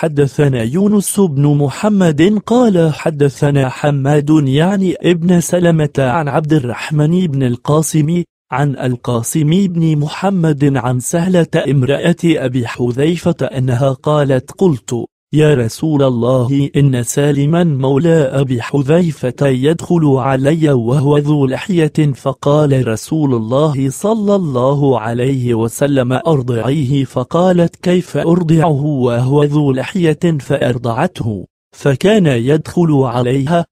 حدثنا يونس بن محمد قال حدثنا حماد يعني ابن سلمة عن عبد الرحمن بن القاسم عن القاسم بن محمد عن سهلة امرأة أبي حذيفة أنها قالت قلت يا رسول الله إن سالما مولى أبي حذيفة يدخل علي وهو ذو لحية فقال رسول الله صلى الله عليه وسلم أرضعيه فقالت كيف أرضعه وهو ذو لحية فأرضعته فكان يدخل عليها